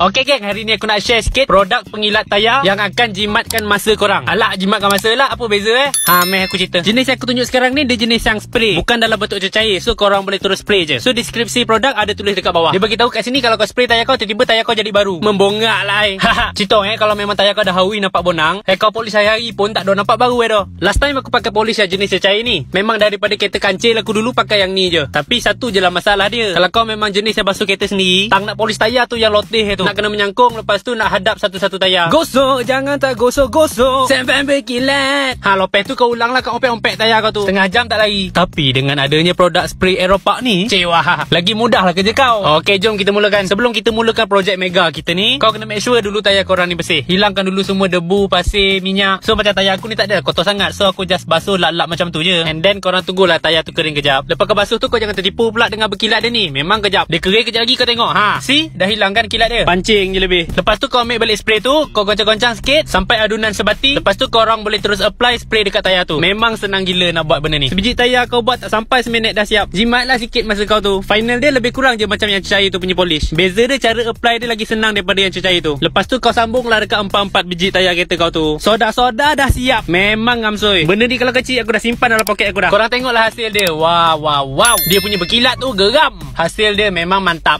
Okey geng, hari ni aku nak share sikit produk pengilat tayar yang akan jimatkan masa korang. Alah jimatkan masa lah, apa beza eh? Ha, meh aku cerita. Jenis yang aku tunjuk sekarang ni dia jenis yang spray. Bukan dalam bentuk cecair. So korang boleh terus spray je. So deskripsi produk ada tulis dekat bawah. Dia bagi tahu kat sini kalau kau spray tayar kau tiba-tiba tayar kau jadi baru. Membongak lah eh. Cito eh kalau memang tayar kau dah hawi nampak bonang, eh kau polis hari-hari pun tak ada nampak baru eh doh. Last time aku pakai polis yang jenis cecair ni. Memang daripada kereta kancil aku dulu pakai yang ni je. Tapi satu je lah masalah dia. Kalau kau memang jenis yang basuh kereta sendiri, tang nak polis tayar tu yang lotih eh tu nak kena menyangkung lepas tu nak hadap satu-satu tayar. Gosok jangan tak gosok gosok. Sampai ambil kilat. Ha lopeh tu kau ulanglah kau ompek-ompek tayar kau tu. Setengah jam tak lagi. Tapi dengan adanya produk spray Aeropark ni, cewa. Lagi mudahlah kerja kau. Okey jom kita mulakan. Sebelum kita mulakan projek mega kita ni, kau kena make sure dulu tayar kau orang ni bersih. Hilangkan dulu semua debu, pasir, minyak. So macam tayar aku ni tak ada kotor sangat. So aku just basuh lap-lap macam tu je. And then kau orang tunggulah tayar tu kering kejap. Lepas kau basuh tu kau jangan tertipu pula dengan berkilat dia ni. Memang kejap. Dia kering kejap lagi kau tengok. Ha, see? Dah hilangkan kilat dia pancing je lebih Lepas tu kau ambil balik spray tu Kau goncang-goncang sikit Sampai adunan sebati Lepas tu kau orang boleh terus apply spray dekat tayar tu Memang senang gila nak buat benda ni Sebiji tayar kau buat tak sampai seminit dah siap Jimatlah sikit masa kau tu Final dia lebih kurang je macam yang cecair tu punya polish Beza dia cara apply dia lagi senang daripada yang cecair tu Lepas tu kau sambung sambunglah dekat empat-empat biji tayar kereta kau tu Soda-soda dah siap Memang ngamsoi Benda ni kalau kecil aku dah simpan dalam poket aku dah Korang tengoklah hasil dia Wow, wow, wow Dia punya berkilat tu geram Hasil dia memang mantap